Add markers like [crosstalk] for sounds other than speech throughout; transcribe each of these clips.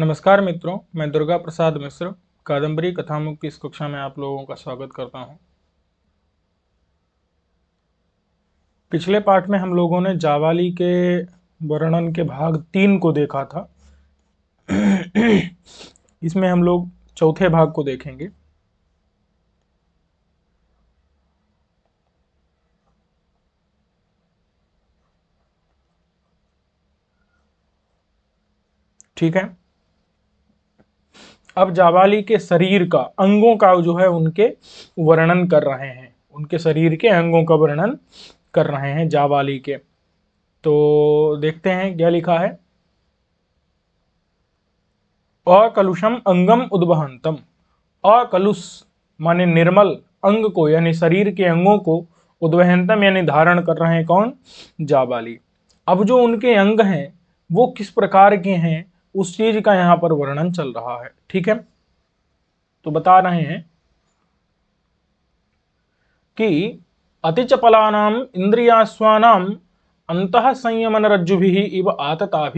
नमस्कार मित्रों मैं दुर्गा प्रसाद मिश्र कादम्बरी कथामुख की इस कक्षा में आप लोगों का स्वागत करता हूं। पिछले पाठ में हम लोगों ने जावाली के वर्णन के भाग तीन को देखा था इसमें हम लोग चौथे भाग को देखेंगे ठीक है अब जावाली के शरीर का अंगों का जो है उनके वर्णन कर रहे हैं उनके शरीर के अंगों का वर्णन कर रहे हैं जावाली के तो देखते हैं क्या लिखा है अकलुषम अंगम उद्वहंतम अकलुष माने निर्मल अंग को यानी शरीर के अंगों को उद्वहंतम यानी धारण कर रहे हैं कौन जावाली अब जो उनके अंग हैं वो किस प्रकार के हैं उस चीज का यहां पर वर्णन चल रहा है ठीक है तो बता रहे हैं कि अति चपलानाम इंद्रियास्वानाम अंत संयमन रज्जु इव आतता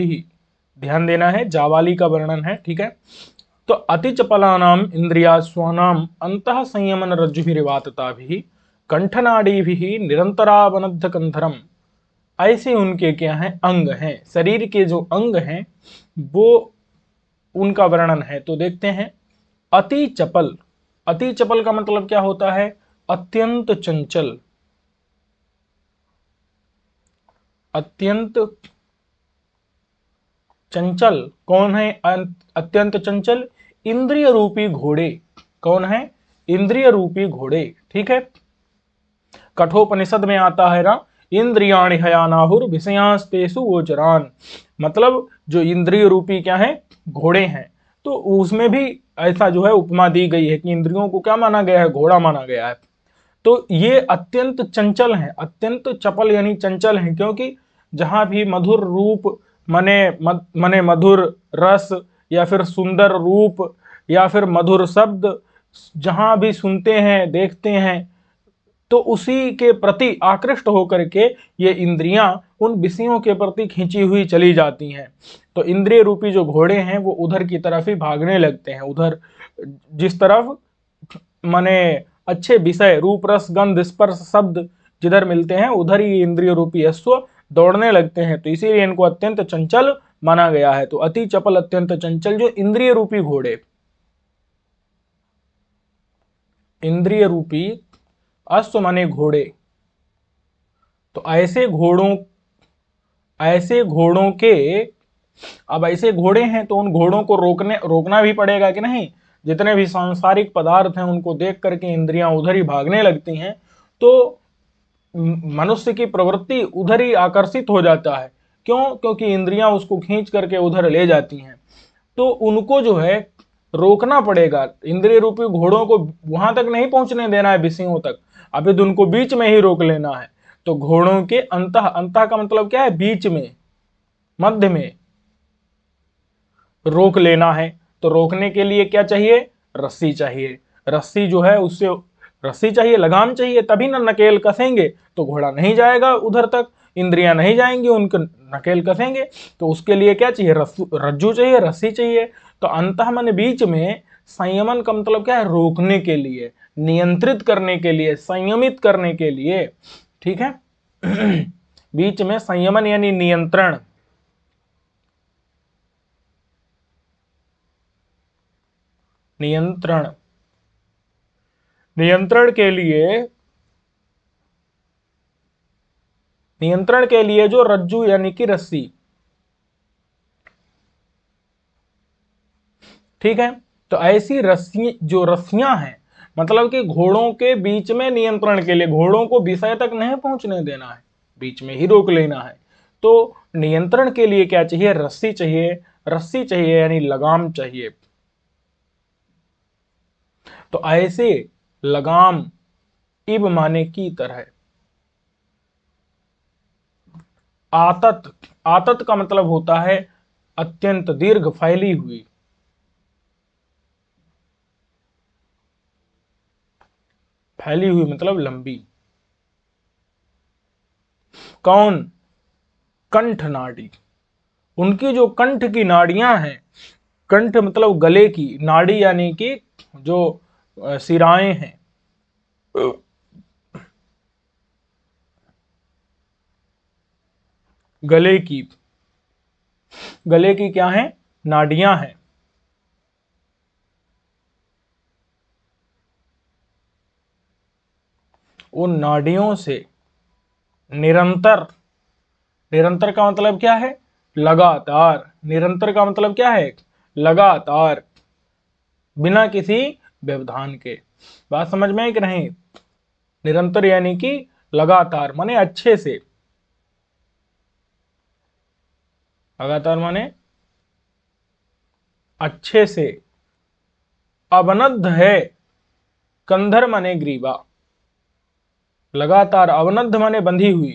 ध्यान देना है जावाली का वर्णन है ठीक है तो अति चपलानाम इंद्रियास्वानाम अंत संयमन रज्जु भी कंठनाड़ी भी निरंतरावनद्ध कंथरम ऐसे उनके क्या हैं अंग हैं शरीर के जो अंग हैं वो उनका वर्णन है तो देखते हैं अति चपल अति चपल का मतलब क्या होता है अत्यंत चंचल अत्यंत चंचल कौन है अत्यंत चंचल इंद्रिय रूपी घोड़े कौन है इंद्रिय रूपी घोड़े ठीक है कठोपनिषद में आता है ना इंद्रियाणि हयानाहुर विषयांस्तेसु गोचरान मतलब जो इंद्रिय रूपी क्या है घोड़े हैं तो उसमें भी ऐसा जो है उपमा दी गई है कि इंद्रियों को क्या माना गया है घोड़ा माना गया है तो ये अत्यंत चंचल हैं अत्यंत चपल यानी चंचल हैं क्योंकि जहां भी मधुर रूप मने मद, मने मधुर रस या फिर सुंदर रूप या फिर मधुर शब्द जहाँ भी सुनते हैं देखते हैं तो उसी के प्रति आकृष्ट होकर के ये इंद्रियां उन विषयों के प्रति खींची हुई चली जाती हैं तो इंद्रिय रूपी जो घोड़े हैं वो उधर की तरफ ही भागने लगते हैं उधर जिस तरफ माने अच्छे विषय रूप रस गंध स्पर्श शब्द जिधर मिलते हैं उधर ही इंद्रिय रूपी अश्व दौड़ने लगते हैं तो इसीलिए इनको अत्यंत चंचल माना गया है तो अति चपल अत्यंत चंचल जो इंद्रिय रूपी घोड़े इंद्रिय रूपी अश्व माने घोड़े तो ऐसे घोड़ों ऐसे घोड़ों के अब ऐसे घोड़े हैं तो उन घोड़ों को रोकने रोकना भी पड़ेगा कि नहीं जितने भी सांसारिक पदार्थ हैं उनको देख करके इंद्रियां उधर ही भागने लगती हैं तो मनुष्य की प्रवृत्ति उधर ही आकर्षित हो जाता है क्यों क्योंकि इंद्रियां उसको खींच करके उधर ले जाती हैं तो उनको जो है रोकना पड़ेगा इंद्रिय रूपी घोड़ों को वहां तक नहीं पहुंचने देना है विषयों तक अभिधुन को बीच में ही रोक लेना है तो घोड़ों के अंत अंत का मतलब क्या है बीच में मध्य में रोक लेना है तो रोकने के लिए क्या चाहिए रस्सी चाहिए रस्सी जो है उससे रस्सी चाहिए लगाम चाहिए तभी ना नकेल कसेंगे तो घोड़ा नहीं जाएगा उधर तक इंद्रियां नहीं जाएंगी उनके नकेल कसेंगे तो उसके लिए क्या चाहिए रज्जू चाहिए रस्सी चाहिए तो अंत मन बीच में संयमन का मतलब क्या है रोकने के लिए नियंत्रित करने के लिए संयमित करने के लिए ठीक है [clears throat] बीच में संयमन यानी नियंत्रण नियंत्रण नियंत्रण के लिए नियंत्रण के लिए जो रज्जु यानी कि रस्सी ठीक है तो ऐसी रस्सी जो रस्सियां हैं मतलब कि घोड़ों के बीच में नियंत्रण के लिए घोड़ों को विषय तक नहीं पहुंचने देना है बीच में ही रोक लेना है तो नियंत्रण के लिए क्या चाहिए रस्सी चाहिए रस्सी चाहिए यानी लगाम चाहिए तो ऐसे लगाम इब माने की तरह आतत आतत का मतलब होता है अत्यंत दीर्घ फैली हुई फैली हुई मतलब लंबी कौन कंठ नाड़ी उनकी जो कंठ की नाड़ियां हैं कंठ मतलब गले की नाड़ी यानी कि जो सिराएं हैं गले की गले की क्या है नाडियां हैं उन नाड़ियों से निरंतर निरंतर का मतलब क्या है लगातार निरंतर का मतलब क्या है लगातार बिना किसी व्यवधान के बात समझ में है कि नहीं निरंतर यानी कि लगातार माने अच्छे से लगातार माने अच्छे से अवनद्ध है कंधर माने ग्रीवा लगातार अवनद्ध माने बंधी हुई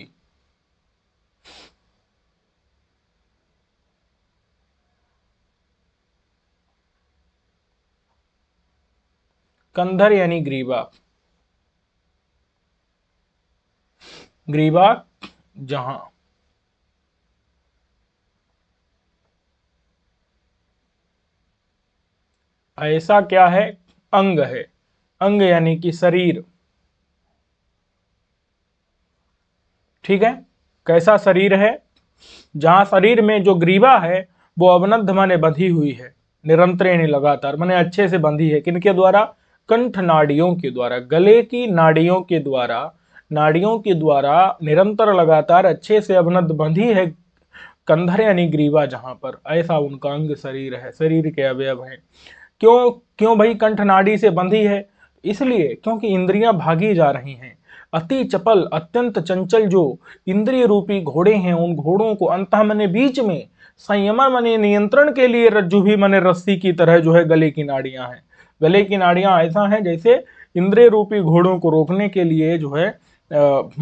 कंधर यानी ग्रीवा ग्रीवा जहां ऐसा क्या है अंग है अंग यानी कि शरीर ठीक है कैसा शरीर है जहां शरीर में जो ग्रीवा है वो अवनद्ध माने बंधी हुई है निरंतर यानी लगातार मैंने अच्छे से बंधी है किनके द्वारा कंठ नाड़ियों के द्वारा गले की नाड़ियों के द्वारा नाड़ियों के द्वारा निरंतर लगातार अच्छे से अवनद्ध बंधी है कंधर यानी ग्रीवा जहां पर ऐसा उनका अंग शरीर है शरीर के अवयव है क्यों क्यों भाई कंठ नाड़ी से बंधी है इसलिए क्योंकि इंद्रियां भागी जा रही हैं अति चपल अत्यंत चंचल जो इंद्रिय रूपी घोड़े हैं उन घोड़ों को अंत मने बीच में संयमन मने नियंत्रण के लिए रज्जु भी मने रस्सी की तरह जो है गले की नाड़ियां हैं गले की नाड़ियां ऐसा हैं जैसे इंद्रिय रूपी घोड़ों को रोकने के लिए जो है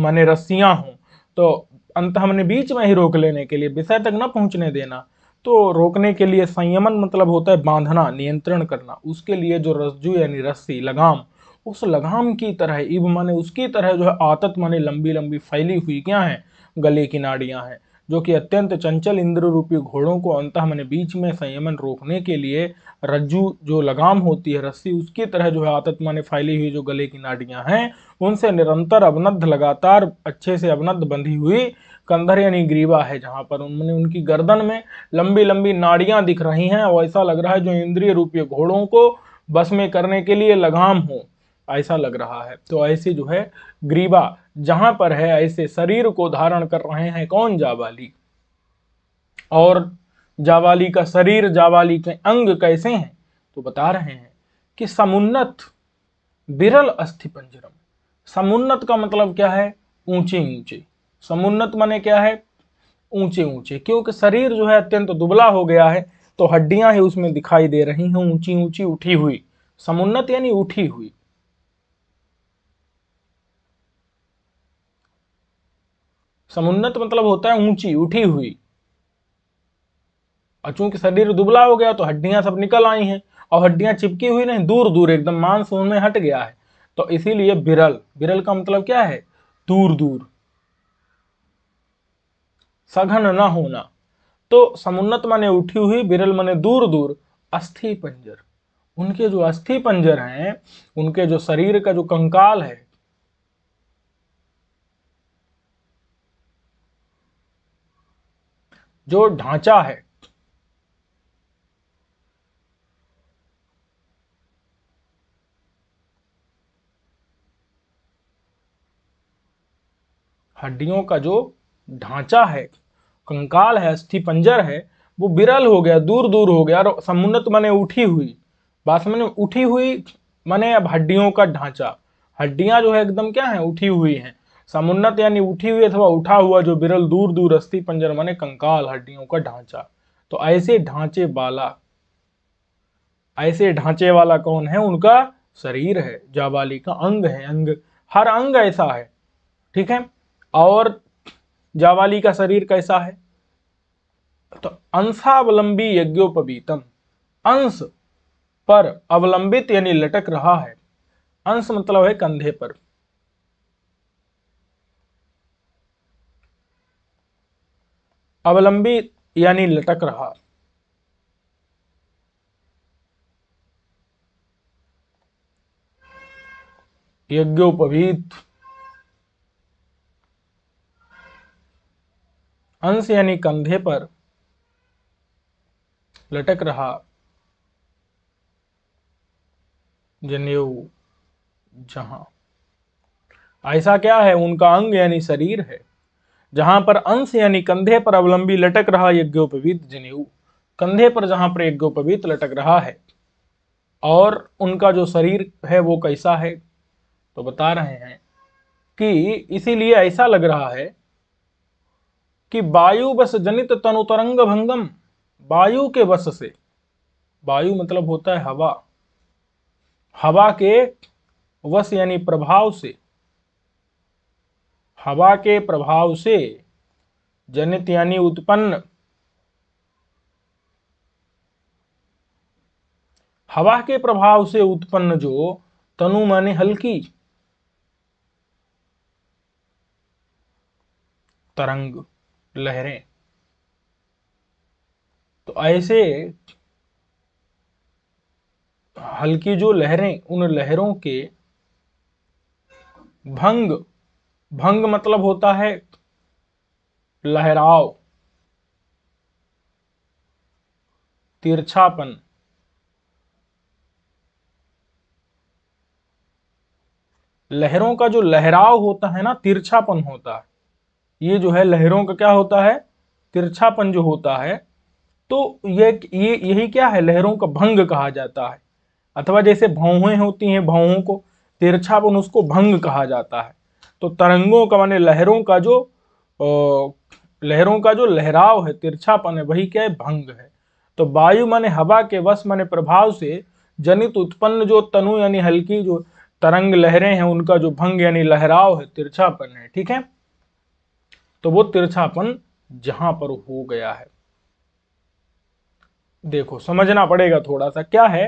मने रस्सियाँ हों तो अंत हमने बीच में ही रोक लेने के लिए विषय तक न पहुंचने देना तो रोकने के लिए संयमन मतलब होता है बांधना नियंत्रण करना उसके लिए जो रज्जु यानी रस्सी लगाम उस लगाम की तरह इब माने उसकी तरह जो है आतत माने लंबी लंबी फैली हुई क्या है गले की नाड़ियाँ हैं जो कि अत्यंत चंचल इंद्र रूपी घोड़ों को अंत मैंने बीच में संयमन रोकने के लिए रज्जू जो लगाम होती है रस्सी उसकी तरह जो है आतत माने फैली हुई जो गले की नाडियां हैं उनसे निरंतर अवनद्ध लगातार अच्छे से अवनद्ध बंधी हुई कंधर यानी ग्रीवा है जहाँ पर उन्होंने उनकी गर्दन में लंबी लंबी नाड़ियाँ दिख रही हैं और ऐसा लग रहा है जो इंद्रिय रूपी घोड़ों को बस में करने के लिए लगाम हो ऐसा लग रहा है तो ऐसे जो है ग्रीवा जहां पर है ऐसे शरीर को धारण कर रहे हैं कौन जावाली और जावाली का शरीर जावाली के अंग कैसे हैं तो बता रहे हैं कि समुन्नत बिरल अस्थि पंजरम समुन्नत का मतलब क्या है ऊंचे ऊंचे समुन्नत माने क्या है ऊंचे ऊंचे क्योंकि शरीर जो है अत्यंत दुबला हो गया है तो हड्डियां ही उसमें दिखाई दे रही हैं ऊंची ऊंची उठी हुई समुन्नत यानी उठी हुई समुन्नत मतलब होता है ऊंची उठी हुई और चूंकि शरीर दुबला हो गया तो हड्डियां सब निकल आई हैं और हड्डियां चिपकी हुई नहीं दूर दूर एकदम मांस उनमें हट गया है तो इसीलिए बिरल बिरल का मतलब क्या है दूर दूर सघन न होना तो समुन्नत माने उठी हुई बिरल माने दूर दूर अस्थि पंजर उनके जो अस्थि पंजर हैं उनके जो शरीर का जो कंकाल है जो ढांचा है हड्डियों का जो ढांचा है कंकाल है अस्थि पंजर है वो बिरल हो गया दूर दूर हो गया और समुन्नत माने उठी हुई बात समझ उठी हुई माने अब हड्डियों का ढांचा हड्डियां जो है एकदम क्या है उठी हुई हैं समुन्नत यानी उठी हुई अथवा उठा हुआ जो बिरल दूर दूर अस्थि पंजर माने कंकाल हड्डियों का ढांचा तो ऐसे ढांचे वाला ऐसे ढांचे वाला कौन है उनका शरीर है जाबाली का अंग है अंग हर अंग ऐसा है ठीक है और जावाली का शरीर कैसा है तो अंशावलंबी यज्ञोपवीतम अंश पर अवलंबित यानी लटक रहा है अंश मतलब है कंधे पर अवलंबी यानी लटक रहा यज्ञोपवीत अंश यानी कंधे पर लटक रहा जनेऊ जहां ऐसा क्या है उनका अंग यानी शरीर है जहां पर अंश यानी कंधे पर अवलंबी लटक रहा यज्ञोपवीत जनेऊ कंधे पर जहां पर यज्ञोपवीत लटक रहा है और उनका जो शरीर है वो कैसा है तो बता रहे हैं कि इसीलिए ऐसा लग रहा है कि वायु बस जनित तनु तरंग भंगम वायु के बस से वायु मतलब होता है हवा हवा के वश यानी प्रभाव से हवा के प्रभाव से जनित यानी उत्पन्न हवा के प्रभाव से उत्पन्न जो तनु माने हल्की तरंग लहरें तो ऐसे हल्की जो लहरें उन लहरों के भंग भंग मतलब होता है लहराव तिरछापन लहरों का जो लहराव होता है ना तिरछापन होता है ये जो है लहरों का क्या होता है तिरछापन जो होता है तो ये ये यही क्या है लहरों का भंग कहा जाता है अथवा जैसे भौहें होती हैं भौहों को तिरछापन उसको भंग कहा जाता है तो तरंगों का माने लहरों का जो लहरों का जो लहराव है तिरछापन है वही क्या है भंग है तो वायु माने हवा के वश माने प्रभाव से जनित उत्पन्न जो तनु यानी हल्की जो तरंग लहरें हैं उनका जो भंग यानी लहराव है तिरछापन है ठीक है तो वो तिरछापन जहां पर हो गया है देखो समझना पड़ेगा थोड़ा सा क्या है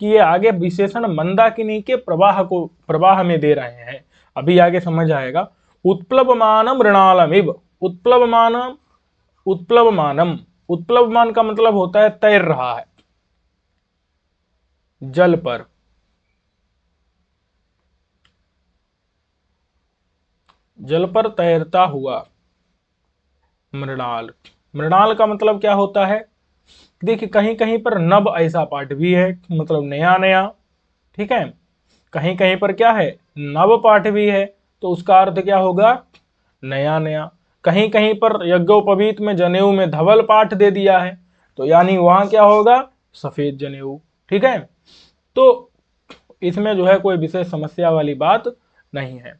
कि ये आगे विशेषण मंदाकिनी के प्रवाह को प्रवाह में दे रहे हैं अभी आगे समझ आएगा उत्प्लवमानम ऋणालम इव उत्प्लवमानम उत्प्लवमानम उत्प्लवमान का मतलब होता है तैर रहा है जल पर जल पर तैरता हुआ मृणाल मृणाल का मतलब क्या होता है देखिए कहीं कहीं पर नब ऐसा पाठ भी है मतलब नया नया ठीक है कहीं कहीं पर क्या है नव पाठ भी है तो उसका अर्थ क्या होगा नया नया कहीं कहीं पर यज्ञोपवीत में जनेऊ में धवल पाठ दे दिया है तो यानी वहां क्या होगा सफ़ेद जनेऊ ठीक है तो इसमें जो है कोई विशेष समस्या वाली बात नहीं है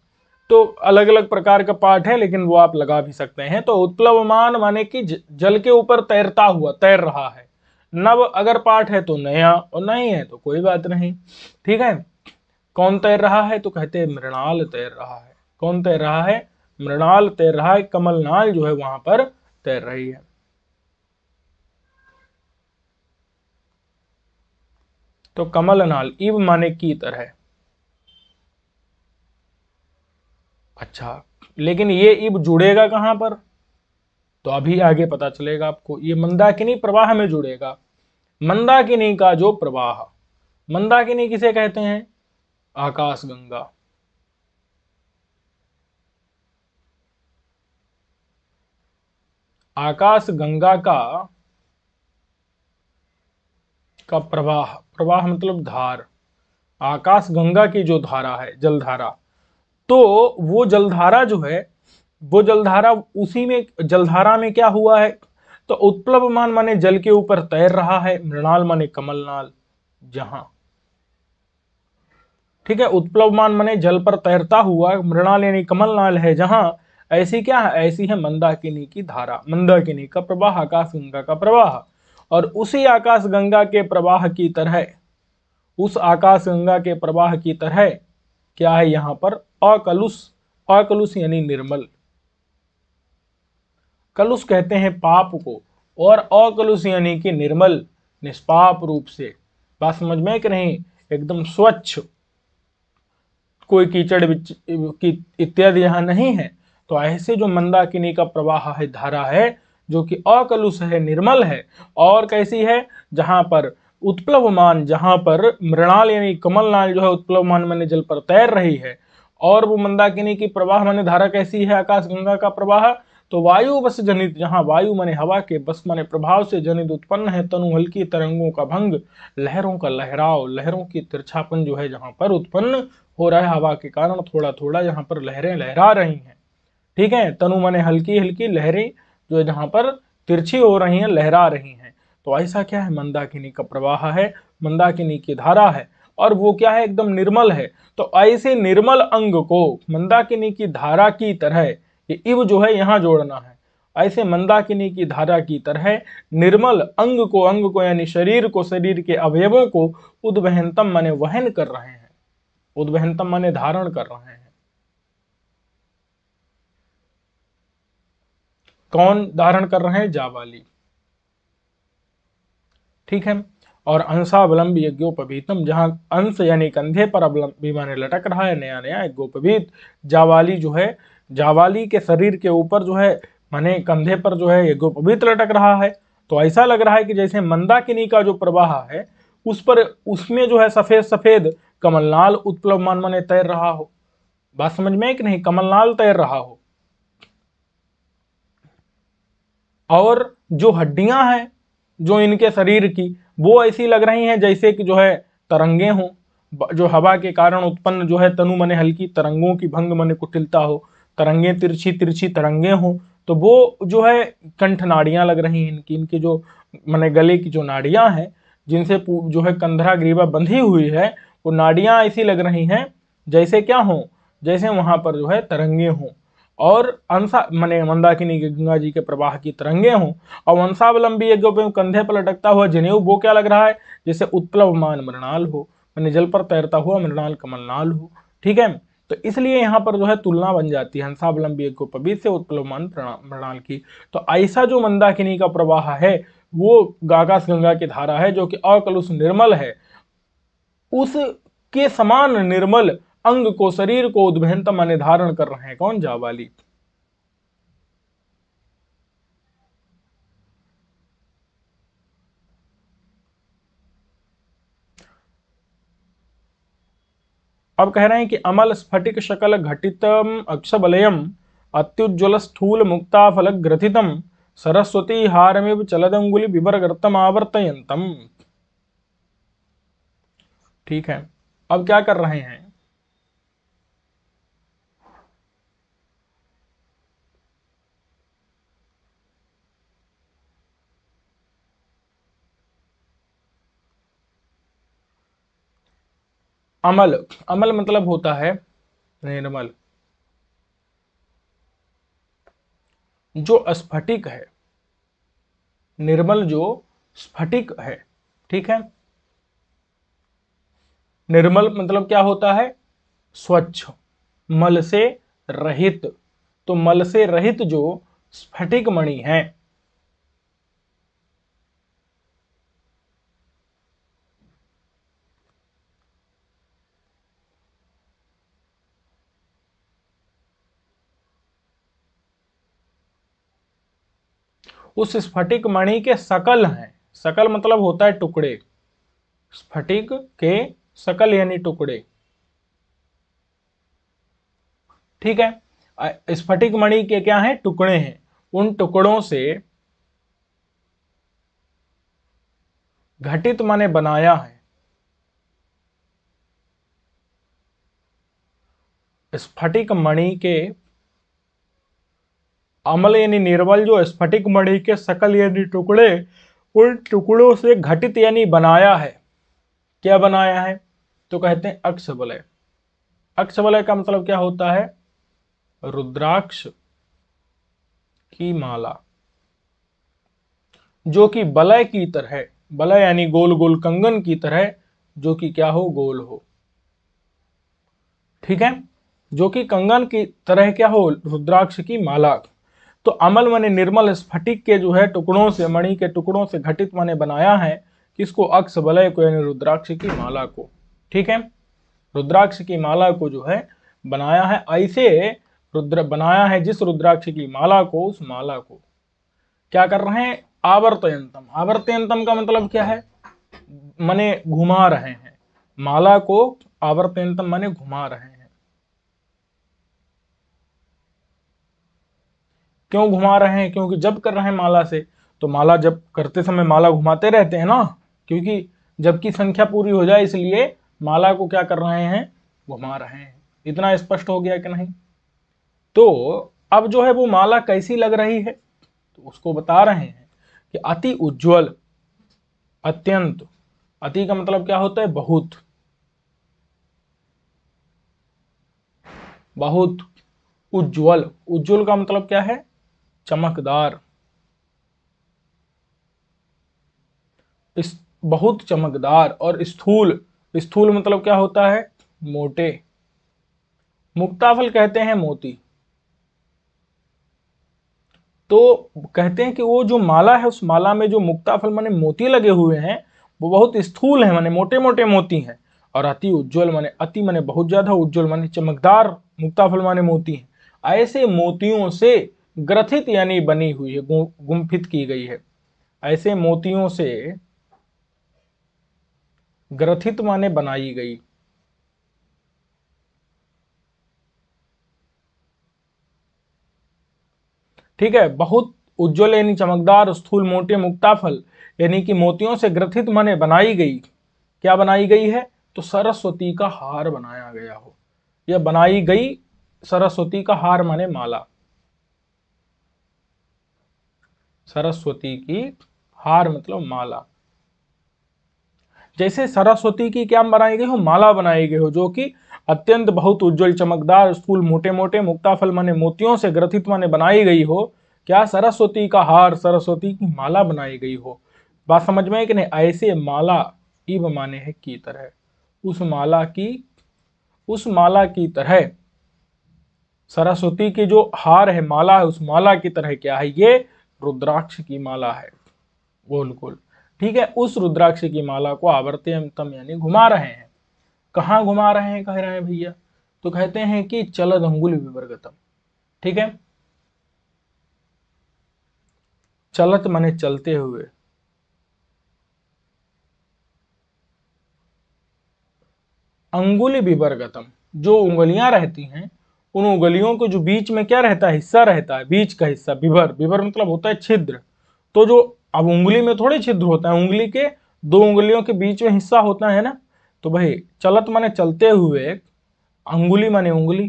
तो अलग अलग प्रकार का पाठ है लेकिन वो आप लगा भी सकते हैं तो उत्प्लवमान माने कि जल के ऊपर तैरता हुआ तैर रहा है नव अगर पाठ है तो नया और नहीं है तो कोई बात नहीं ठीक है कौन तैर रहा है तो कहते हैं मृणाल तैर रहा है कौन तैर रहा है मृणाल तैर रहा है कमलनाल जो है वहां पर तैर रही है तो कमलनाल इव माने की तरह अच्छा लेकिन ये इब जुड़ेगा कहां पर तो अभी आगे पता चलेगा आपको ये मंदाकिनी प्रवाह में जुड़ेगा मंदाकिनी का जो प्रवाह मंदाकिनी किसे कहते हैं आकाशगंगा आकाशगंगा का का प्रवाह प्रवाह मतलब धार आकाशगंगा की जो धारा है जलधारा तो वो जलधारा जो है वो जलधारा उसी में जलधारा में क्या हुआ है तो उत्प्लवमान माने जल के ऊपर तैर रहा है मृणाल माने कमलनाल जहां ठीक है उत्प्लवमान मने जल पर तैरता हुआ मृणाल यानी कमलनाल है जहां ऐसी क्या है ऐसी है मंदाकिनी की धारा मंदाकिनी का प्रवाह आकाश गंगा का प्रवाह और उसी आकाश गंगा के प्रवाह की तरह उस आकाश गंगा के प्रवाह की तरह क्या है यहां पर अकलुष अकलुष यानी निर्मल कलुष कहते हैं पाप को और अकलुष यानी कि निर्मल निष्पाप रूप से बात समझ में कि नहीं एकदम स्वच्छ कोई कीचड़ की इत्यादि यहाँ नहीं है तो ऐसे जो मंदाकिनी का प्रवाह है धारा है जो कि अकलुष है निर्मल है और कैसी है जहाँ पर उत्प्लवमान जहाँ पर मृणाल यानी कमलनाल जो है उत्प्लवमान मैंने जल पर तैर रही है और वो मंदाकिनी की प्रवाह मैंने धारा कैसी है आकाश गंगा का प्रवाह तो वायु बस जनित जहाँ वायु मने हवा के बस मने प्रभाव से जनित उत्पन्न है तनु हल्की तरंगों का भंग लहरों का लहराव लहरों की तिरछापन जो है जहाँ पर उत्पन्न हो रहा है हवा के कारण थोड़ा थोड़ा यहाँ पर लहरें लहरा रही हैं ठीक है तनु मने हल्की हल्की लहरें जो है जहाँ पर तिरछी हो रही हैं लहरा रही हैं तो ऐसा क्या है मंदाकिनी का प्रवाह है मंदाकिनी की धारा है और वो क्या है एकदम निर्मल है तो ऐसे निर्मल अंग को मंदाकिनी की धारा की तरह कि इव जो है यहाँ जोड़ना है ऐसे मंदाकिनी की धारा की तरह निर्मल अंग को अंग को यानी शरीर को शरीर के अवयवों को उद्वहनतम माने वहन कर रहे हैं उद्वहनतम माने धारण कर रहे हैं कौन धारण कर रहे हैं जावाली ठीक है और अंशावलंब यज्ञोपवीतम जहां अंश यानी कंधे पर अवलंबी माने लटक रहा है नया नया यज्ञोपवीत जावाली जो है जावाली के शरीर के ऊपर जो है माने कंधे पर जो है यज्ञोपवीत लटक रहा है तो ऐसा लग रहा है कि जैसे मंदाकिनी का जो प्रवाह है उस पर उसमें जो है सफ़ेद सफ़ेद कमलनाल उत्प्लवमान मने तैर रहा हो बात समझ में कि नहीं कमलनाल तैर रहा हो और जो हड्डियां हैं जो इनके शरीर की वो ऐसी लग रही हैं जैसे कि जो है तरंगे हों जो हवा के कारण उत्पन्न जो है तनु मने हल्की तरंगों की भंग मने कुटिलता हो तरंगे तिरछी तिरछी तरंगे हों तो वो जो है कंठ नाड़ियाँ लग रही हैं इनकी इनके जो मैंने गले की जो नाड़ियाँ हैं जिनसे जो है कंधरा ग्रीवा बंधी हुई है वो नाड़ियाँ ऐसी लग रही हैं जैसे क्या हों जैसे वहाँ पर जो है तरंगे हों और अंशा मैंने मंदाकिनी गंगा जी के प्रवाह की तरंगे हों और वंशावलंबी यज्ञों पर कंधे पर लटकता हुआ जनेऊ वो क्या लग रहा है जैसे उत्प्लवमान मृणाल हो मैंने जल पर तैरता हुआ मृणाल कमलनाल हो ठीक है तो इसलिए यहाँ पर जो है तुलना बन जाती है हंसावलंबी एकोपबी से उत्प्लवमान प्रणाल की तो ऐसा जो मंदाकिनी का प्रवाह है वो गागास गंगा की धारा है जो कि अकलुष निर्मल है उसके समान निर्मल अंग को शरीर को उद्भिन्नता माने धारण कर रहे हैं कौन जावाली अब कह रहे हैं कि अमल स्फटिक शकल घटितम अक्षबलयम अत्युज्वल स्थूल मुक्ता फल ग्रथितम सरस्वती हारमिव चलदंगुल विवरगर्तम आवर्तयंतम ठीक है अब क्या कर रहे हैं अमल अमल मतलब होता है निर्मल जो स्फटिक है निर्मल जो स्फटिक है ठीक है निर्मल मतलब क्या होता है स्वच्छ मल से रहित तो मल से रहित जो स्फटिक मणि है उस स्फटिक मणि के सकल हैं सकल मतलब होता है टुकड़े स्फटिक के सकल यानी टुकड़े ठीक है स्फटिक मणि के क्या है टुकड़े हैं उन टुकड़ों से घटित माने बनाया है स्फटिक मणि के अमल यानी निर्मल जो स्फटिक मणि के सकल यानी टुकड़े उन टुकड़ों से घटित यानी बनाया है क्या बनाया है तो कहते हैं अक्ष वलय अक्ष वलय का मतलब क्या होता है रुद्राक्ष की माला जो कि बलय की तरह बलय यानी गोल गोल कंगन की तरह जो कि क्या हो गोल हो ठीक है जो कि कंगन की तरह क्या हो रुद्राक्ष की माला तो अमल मैंने निर्मल स्फटिक के जो है टुकड़ों से मणि के टुकड़ों से घटित मैंने बनाया है किसको अक्ष बलय को यानी रुद्राक्ष की माला को ठीक है रुद्राक्ष की माला को जो है बनाया है ऐसे रुद्र बनाया है जिस रुद्राक्ष की माला को उस माला को क्या कर रहे हैं आवर्तयंतम आवर्तयंतम का मतलब क्या है मने घुमा रहे हैं माला को आवर्तयंतम मने घुमा रहे हैं क्यों घुमा रहे हैं क्योंकि जब कर रहे हैं माला से तो माला जब करते समय माला घुमाते रहते हैं ना क्योंकि जब की संख्या पूरी हो जाए इसलिए माला को क्या कर रहे हैं घुमा रहे हैं इतना स्पष्ट हो गया कि नहीं तो अब जो है वो माला कैसी लग रही है तो उसको बता रहे हैं कि अति उज्जवल अत्यंत अति का मतलब क्या होता है बहुत बहुत उज्जवल उज्जवल का मतलब क्या है चमकदार इस बहुत चमकदार और स्थूल स्थूल मतलब क्या होता है मोटे मुक्ताफल कहते हैं मोती तो कहते हैं कि वो जो माला है उस माला में जो मुक्ताफल माने मोती लगे हुए हैं वो बहुत स्थूल है माने मोटे मोटे मोती हैं और अति उज्जवल माने अति माने बहुत ज़्यादा उज्जवल माने चमकदार मुक्ताफल माने मोती हैं ऐसे मोतियों से ग्रथित यानी बनी हुई है गुम्फित की गई है ऐसे मोतियों से ग्रथित माने बनाई गई ठीक है बहुत उज्जवल यानी चमकदार स्थूल मोटे मुक्ताफल यानी कि मोतियों से ग्रथित माने बनाई गई क्या बनाई गई है तो सरस्वती का हार बनाया गया हो या बनाई गई सरस्वती का हार माने माला सरस्वती की हार मतलब माला जैसे सरस्वती की क्या बनाई गई हो माला बनाई गई हो जो कि अत्यंत बहुत उज्जवल चमकदार स्थूल मोटे मोटे मुक्ताफल माने मोतियों से ग्रथित माने बनाई गई हो क्या सरस्वती का हार सरस्वती की माला बनाई गई हो बात समझ में कि नहीं ऐसे माला इब माने है की तरह उस माला की उस माला की तरह सरस्वती की जो हार है माला है उस माला की तरह क्या है ये रुद्राक्ष की माला है गोल गोल ठीक है उस रुद्राक्ष की माला को अंतम यानी घुमा रहे हैं कहाँ घुमा रहे हैं कह रहे हैं भैया तो कहते हैं कि चलद अंगुल विवर्गतम ठीक है चलत माने चलते हुए अंगुल विवर्गतम जो उंगलियां रहती हैं उन उंगलियों को जो बीच में क्या रहता है हिस्सा रहता है बीच का हिस्सा बिभर बिभर मतलब होता है छिद्र तो जो अब उंगली में थोड़े छिद्र होता है उंगली के दो उंगलियों के बीच में हिस्सा होता है ना तो भाई चलत माने चलते हुए अंगुली माने उंगली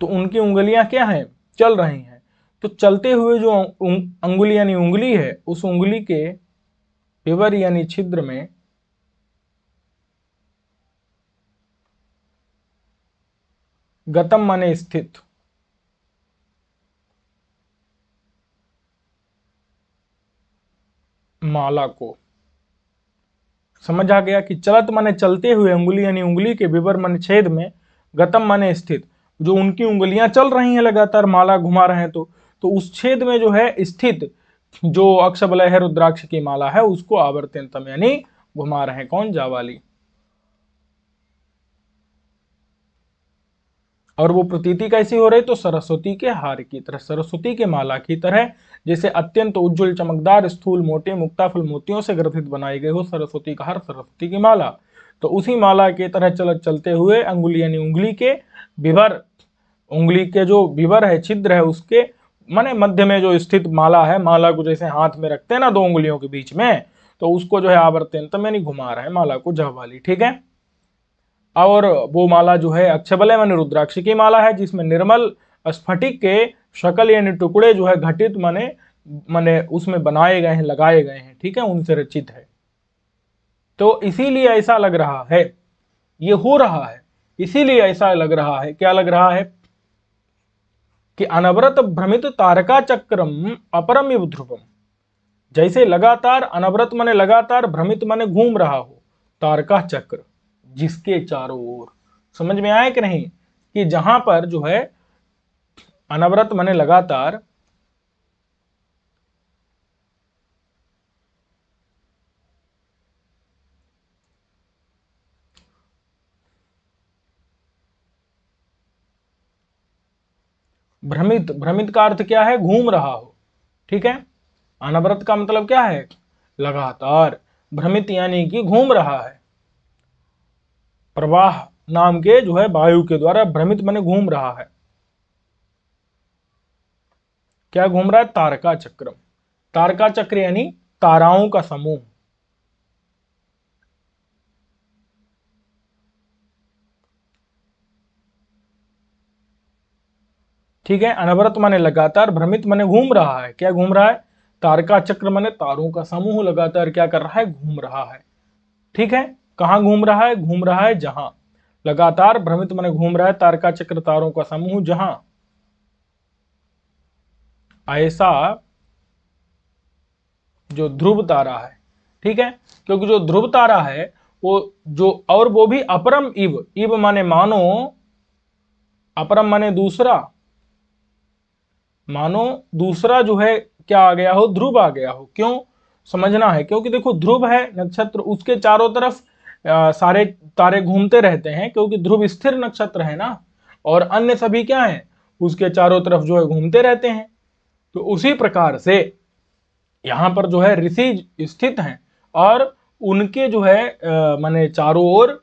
तो उनकी उंगलियां क्या हैं चल रही हैं तो चलते हुए जो अंगुली यानी उंगली है उस उंगली के विवर यानी छिद्र में गतम माने स्थित माला को समझ आ गया कि चलत माने चलते हुए उंगली यानी उंगली के विवर मन छेद में गतम माने स्थित जो उनकी उंगलियां चल रही हैं लगातार माला घुमा रहे हैं तो तो उस छेद में जो है स्थित जो अक्षबलय है रुद्राक्ष की माला है उसको आवर्तन तम यानी घुमा रहे हैं कौन जावाली और वो प्रतीति कैसी हो रही तो सरस्वती के हार की तरह सरस्वती के माला की तरह जैसे अत्यंत उज्जवल चमकदार स्थूल मोटे मुक्ताफुल मोतियों से ग्रथित बनाई गई हो सरस्वती का हार सरस्वती की माला तो उसी माला की तरह चल चलते हुए अंगुली यानी उंगली के विवर उंगली के जो विवर है छिद्र है उसके माने मध्य में जो स्थित माला है माला को जैसे हाथ में रखते हैं ना दो उंगलियों के बीच में तो उसको जो है आवर्तन मैं नहीं घुमा रहा है माला को जह वाली ठीक है और वो माला जो है अक्षबलय मान रुद्राक्ष की माला है जिसमें निर्मल स्फटिक के शकल यानी टुकड़े जो है घटित माने माने उसमें बनाए गए हैं लगाए गए हैं ठीक है उनसे रचित है तो इसीलिए ऐसा लग रहा है ये हो रहा है इसीलिए ऐसा लग रहा है क्या लग रहा है कि अनवरत भ्रमित तारका चक्रम अपरम ध्रुवम जैसे लगातार अनवरत माने लगातार भ्रमित मने घूम रहा हो तारका चक्र जिसके चारों ओर समझ में आए कि नहीं कि जहां पर जो है अनवरत मैंने लगातार भ्रमित भ्रमित का अर्थ क्या है घूम रहा हो ठीक है अनवरत का मतलब क्या है लगातार भ्रमित यानी कि घूम रहा है प्रवाह नाम के जो है वायु के द्वारा भ्रमित मैंने घूम रहा है क्या घूम रहा है तारका चक्र तारका चक्र यानी ताराओं का समूह ठीक है अनवरत माने लगातार भ्रमित माने घूम रहा है क्या घूम रहा है तारका चक्र माने तारों का समूह लगातार क्या कर रहा है घूम रहा है ठीक है कहाँ घूम रहा है घूम रहा है जहां लगातार भ्रमित मन घूम रहा है तारका चक्र तारों का समूह जहां ऐसा जो ध्रुव तारा है ठीक है क्योंकि जो ध्रुव तारा है वो जो और वो भी अपरम इव इव माने मानो अपरम माने दूसरा मानो दूसरा जो है क्या आ गया हो ध्रुव आ गया हो क्यों समझना है क्योंकि देखो ध्रुव है नक्षत्र उसके चारों तरफ सारे तारे घूमते रहते हैं क्योंकि ध्रुव स्थिर नक्षत्र है ना और अन्य सभी क्या हैं उसके चारों तरफ जो है घूमते रहते हैं तो उसी प्रकार से यहाँ पर जो है ऋषि स्थित हैं और उनके जो है माने चारों ओर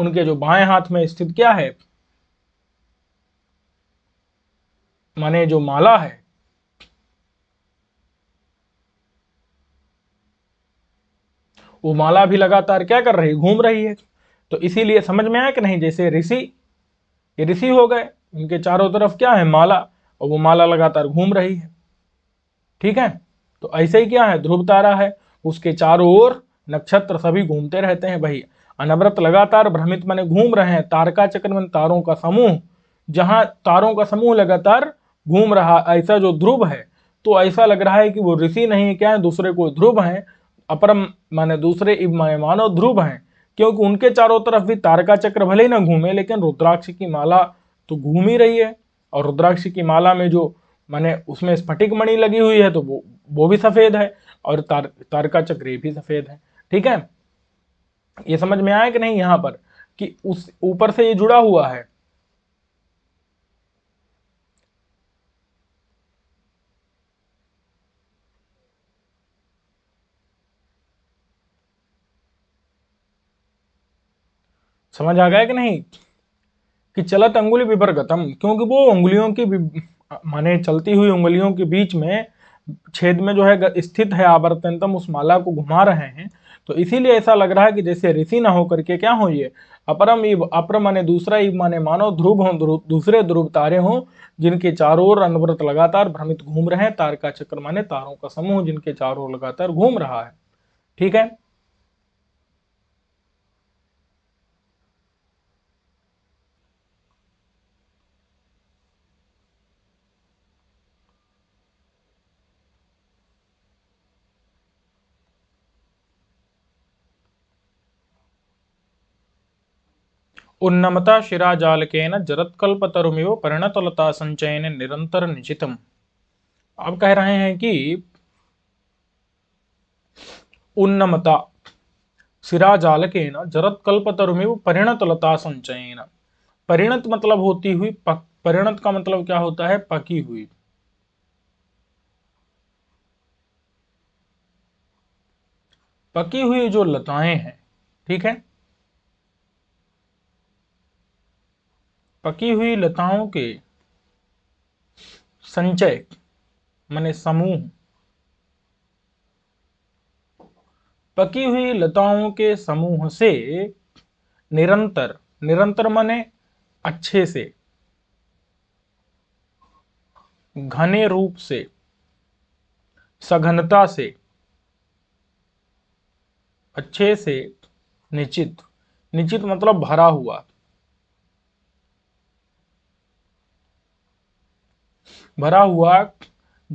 उनके जो बाएं हाथ में स्थित क्या है माने जो माला है वो माला भी लगातार क्या कर रही घूम रही है तो इसीलिए समझ में आया कि नहीं जैसे ऋषि ये ऋषि हो गए उनके चारों तरफ क्या है माला और वो माला लगातार घूम रही है ठीक है तो ऐसे ही क्या है ध्रुव तारा है उसके चारों ओर नक्षत्र सभी घूमते रहते हैं भाई अनवरत लगातार भ्रमित मने घूम रहे हैं तारका चक्र मन तारों का समूह जहाँ तारों का समूह लगातार घूम रहा ऐसा जो ध्रुव है तो ऐसा लग रहा है कि वो ऋषि नहीं क्या है दूसरे को ध्रुव हैं अपर माने दूसरे मानव ध्रुव हैं क्योंकि उनके चारों तरफ भी तारका चक्र भले ही ना घूमे लेकिन रुद्राक्ष की माला तो घूम ही रही है और रुद्राक्ष की माला में जो माने उसमें स्फटिक मणि लगी हुई है तो वो वो भी सफ़ेद है और तार तारका चक्र भी सफ़ेद है ठीक है ये समझ में आया कि नहीं यहाँ पर कि उस ऊपर से ये जुड़ा हुआ है समझ आ गया कि नहीं कि चलत अंगुली विपरगतम क्योंकि वो उंगलियों की माने चलती हुई उंगलियों के बीच में छेद में जो है स्थित है आवर्तनतम उस माला को घुमा रहे हैं तो इसीलिए ऐसा लग रहा है कि जैसे ऋषि ना होकर के क्या हो ये अपरम इव अपर माने दूसरा इव माने मानो ध्रुव हों ध्रुव दूसरे ध्रुव तारे हों जिनके चारों ओर अनवरत लगातार भ्रमित घूम रहे हैं तार का चक्र माने तारों का समूह जिनके चारों ओर लगातार घूम रहा है ठीक है उन्नमता शिराजालकेन जरत्कल्पतरुमिव परिणतलता संचयन निरंतर निशितम अब कह रहे हैं कि उन्नमता शिराजालकेन जरत्कल्पतरुमिव परिणतलता संचयन परिणत मतलब होती हुई पक परिणत का मतलब क्या होता है पकी हुई पकी हुई जो लताएं हैं ठीक है पकी हुई लताओं के संचय माने समूह पकी हुई लताओं के समूह से निरंतर निरंतर माने अच्छे से घने रूप से सघनता से अच्छे से निश्चित निश्चित मतलब भरा हुआ भरा हुआ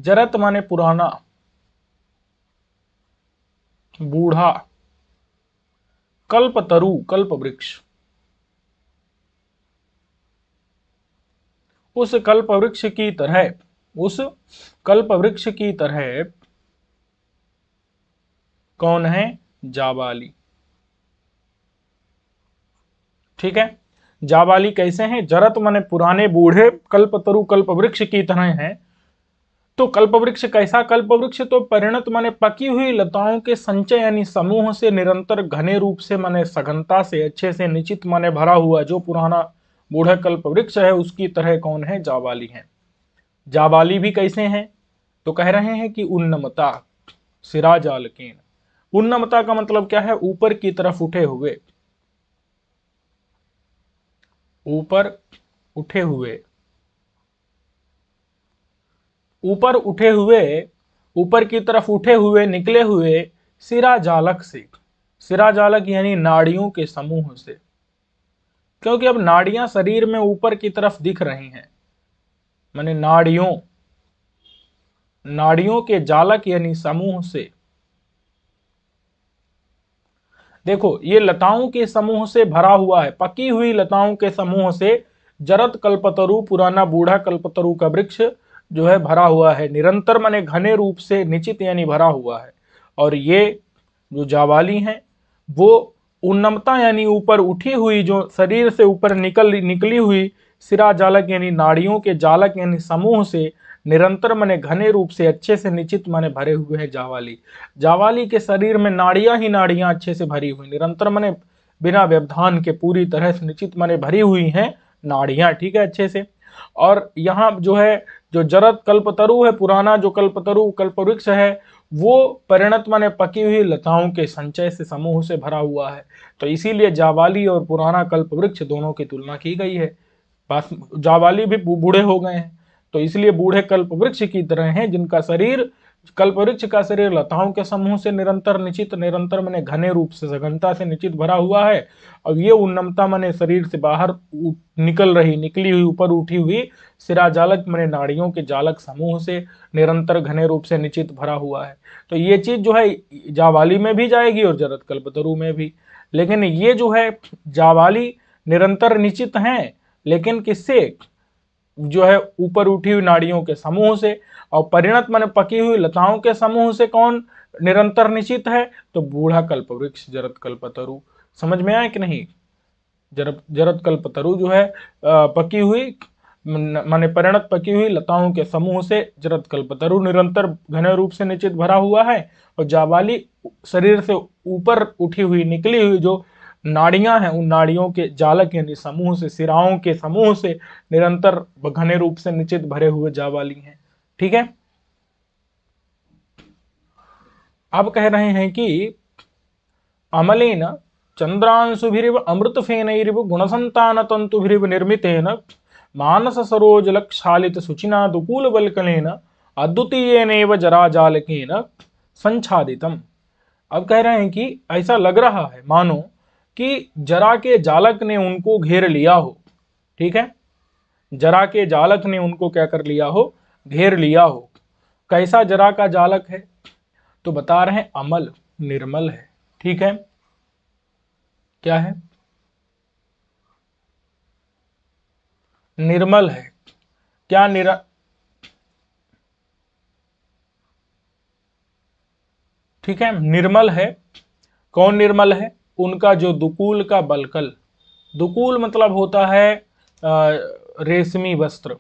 जरत माने पुराना बूढ़ा कल्प तरु कल्प वृक्ष उस कल्प वृक्ष की तरह उस कल्प वृक्ष की तरह कौन है जाबाली ठीक है जावाली कैसे हैं जरत मने पुराने बूढ़े कल्प तरु कल्प वृक्ष की तरह हैं तो कल्प वृक्ष कैसा कल्प वृक्ष तो परिणत मने पकी हुई लताओं के संचय यानी समूह से निरंतर घने रूप से मने सघनता से अच्छे से निश्चित मने भरा हुआ जो पुराना बूढ़ा कल्प वृक्ष है उसकी तरह कौन है जावाली है जावाली भी कैसे हैं तो कह रहे हैं कि उन्नमता सिराजालकेन उन्नमता का मतलब क्या है ऊपर की तरफ उठे हुए ऊपर उठे हुए ऊपर उठे हुए ऊपर की तरफ उठे हुए निकले हुए सिरा जालक से सिरा जालक यानी नाड़ियों के समूह से क्योंकि अब नाड़ियां शरीर में ऊपर की तरफ दिख रही हैं माने नाड़ियों नाड़ियों के जालक यानी समूह से देखो ये लताओं के समूह से भरा हुआ है पकी हुई लताओं के समूह से जरत कल्पतरु पुराना बूढ़ा कल्पतरु का वृक्ष जो है भरा हुआ है निरंतर माने घने रूप से निचित यानी भरा हुआ है और ये जो जावाली हैं वो उन्नमता यानी ऊपर उठी हुई जो शरीर से ऊपर निकल निकली हुई सिरा जालक यानी नाड़ियों के जालक यानी समूह से निरंतर माने घने रूप से अच्छे से निश्चित माने भरे हुए हैं जावाली जावाली के शरीर में नाड़ियां ही नाड़ियां अच्छे से भरी हुई निरंतर माने बिना व्यवधान के पूरी तरह से निश्चित माने भरी हुई हैं नाड़ियां ठीक है अच्छे से और यहाँ जो है जो जरत कल्पतरु है पुराना जो कल्पतरु वृक्ष है वो परिणत माने पकी हुई लताओं के संचय से समूह से भरा हुआ है तो इसीलिए जावाली और पुराना वृक्ष दोनों की तुलना की गई है जावाली भी बूढ़े हो गए हैं तो इसलिए बूढ़े कल्प वृक्ष की तरह हैं जिनका शरीर कल्प वृक्ष का शरीर लताओं के समूह से निरंतर निचित निरंतर मैंने घने रूप से सघनता से निचित भरा हुआ है और ये उन्नमता मैंने शरीर से बाहर निकल रही निकली हुई ऊपर उठी हुई सिरा जालक मैंने नाड़ियों के जालक समूह से निरंतर घने रूप से निश्चित भरा हुआ है तो ये चीज जो है जावाली में भी जाएगी और जरत कल्पतरु में भी लेकिन ये जो है जावाली निरंतर निश्चित हैं लेकिन किससे जो है ऊपर उठी हुई नाड़ियों के समूह से और परिणत मान पकी हुई लताओं के समूह से कौन निरंतर निश्चित है तो बूढ़ा कल्प वृक्ष जरत कल्पतरु समझ में आया कि नहीं जरत जरत कल्पतरु जो है पकी हुई माने परिणत पकी हुई लताओं के समूह से जरत कल्पतरु निरंतर घने रूप से निश्चित भरा हुआ है और जावाली शरीर से ऊपर उठी हुई निकली हुई जो नाड़ियां हैं उन नाड़ियों के जालक यानी समूह से सिराओं के समूह से निरंतर घने रूप से निश्चित भरे हुए जा वाली हैं ठीक है अब कह रहे हैं कि अमलेन चंद्रांशुभिरिव अमृत फेनैरिव गुणसंतान तंतुभिरिव निर्मित मानस सरोज लक्षालित सुचिना दुकूल बलकल अद्वितीय जरा जालक संचादित अब कह रहे हैं कि ऐसा लग रहा है मानो कि जरा के जालक ने उनको घेर लिया हो ठीक है जरा के जालक ने उनको क्या कर लिया हो घेर लिया हो कैसा जरा का जालक है तो बता रहे हैं अमल निर्मल है ठीक है क्या है निर्मल है क्या निरा ठीक है निर्मल है कौन निर्मल है उनका जो दुकूल का बलकल दुकूल मतलब होता है रेशमी वस्त्र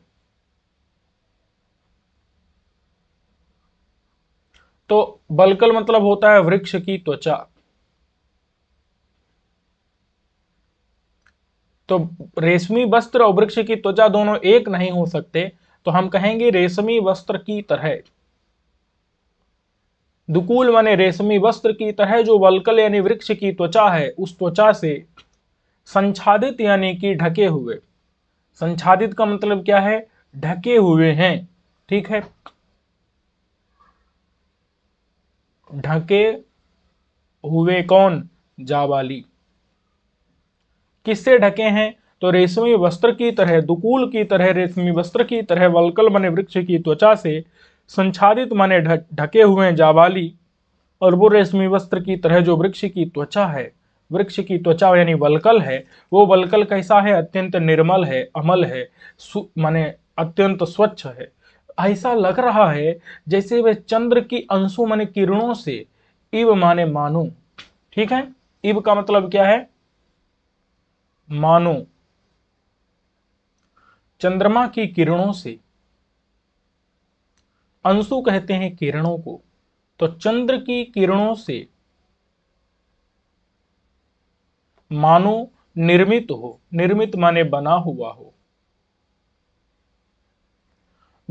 तो बलकल मतलब होता है वृक्ष की त्वचा तो रेशमी वस्त्र और वृक्ष की त्वचा दोनों एक नहीं हो सकते तो हम कहेंगे रेशमी वस्त्र की तरह दुकूल माने रेशमी वस्त्र की तरह जो वलकल यानी वृक्ष की त्वचा है उस त्वचा से संछादित यानी कि ढके हुए संछादित का मतलब क्या है ढके हुए हैं ठीक है ढके हुए कौन जावाली किससे ढके हैं तो रेशमी वस्त्र की तरह दुकूल की तरह रेशमी वस्त्र की तरह वलकल बने वृक्ष की त्वचा से संचारित माने ढके हुए जावाली और वो रेशमी वस्त्र की तरह जो वृक्ष की त्वचा है वृक्ष की त्वचा यानी वलकल है वो वलकल कैसा है अत्यंत निर्मल है अमल है माने अत्यंत स्वच्छ है ऐसा लग रहा है जैसे वे चंद्र की अंशु माने किरणों से इव माने मानो ठीक है इव का मतलब क्या है मानो चंद्रमा की किरणों से अंशु कहते हैं किरणों को तो चंद्र की किरणों से मानो निर्मित हो निर्मित माने बना हुआ हो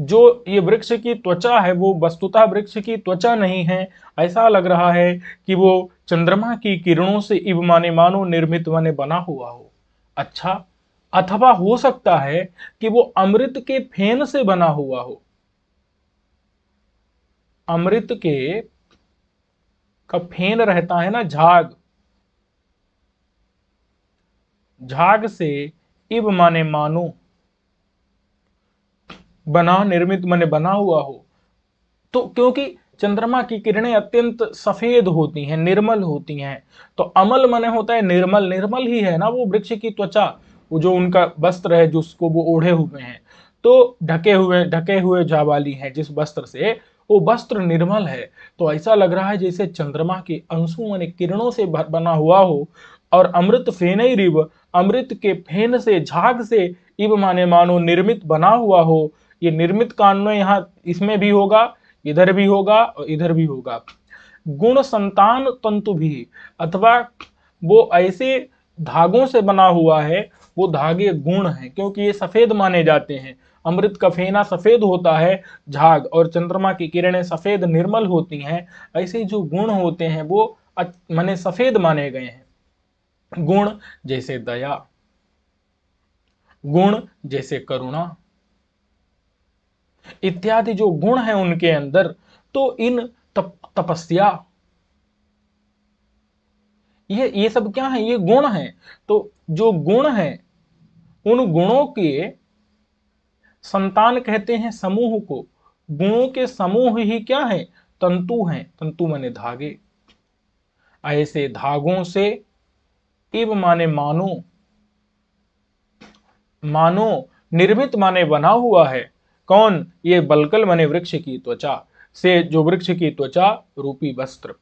जो ये वृक्ष की त्वचा है वो वस्तुतः वृक्ष की त्वचा नहीं है ऐसा लग रहा है कि वो चंद्रमा की किरणों से इव माने मानो निर्मित माने बना हुआ हो अच्छा अथवा हो सकता है कि वो अमृत के फेन से बना हुआ हो अमृत के का फेन रहता है ना झाग झाग से इब माने मानो बना निर्मित माने बना हुआ हो तो क्योंकि चंद्रमा की किरणें अत्यंत सफेद होती हैं निर्मल होती हैं तो अमल मने होता है निर्मल निर्मल ही है ना वो वृक्ष की त्वचा वो जो उनका वस्त्र है जिसको वो ओढ़े हुए हैं तो ढके हुए ढके हुए जावाली हैं जिस वस्त्र से वो वस्त्र निर्मल है तो ऐसा लग रहा है जैसे चंद्रमा के अंशु मानी किरणों से बना हुआ हो और अमृत फेन रिव अमृत के फेन से झाग से इव माने मानो निर्मित बना हुआ हो ये निर्मित कांड यहाँ इसमें भी होगा इधर भी होगा और इधर भी होगा गुण संतान तंतु भी अथवा वो ऐसे धागों से बना हुआ है वो धागे गुण हैं क्योंकि ये सफेद माने जाते हैं अमृत का फेना सफ़ेद होता है झाग और चंद्रमा की किरणें सफ़ेद निर्मल होती हैं ऐसे जो गुण होते हैं वो माने सफ़ेद माने गए हैं गुण जैसे दया गुण जैसे करुणा इत्यादि जो गुण है उनके अंदर तो इन तप, तपस्या ये ये सब क्या है ये गुण है तो जो गुण है उन गुणों के संतान कहते हैं समूह को गुणों के समूह ही क्या है तंतु हैं तंतु माने धागे ऐसे धागों से इव माने मानो मानो निर्मित माने बना हुआ है कौन ये बलकल माने वृक्ष की त्वचा से जो वृक्ष की त्वचा रूपी वस्त्र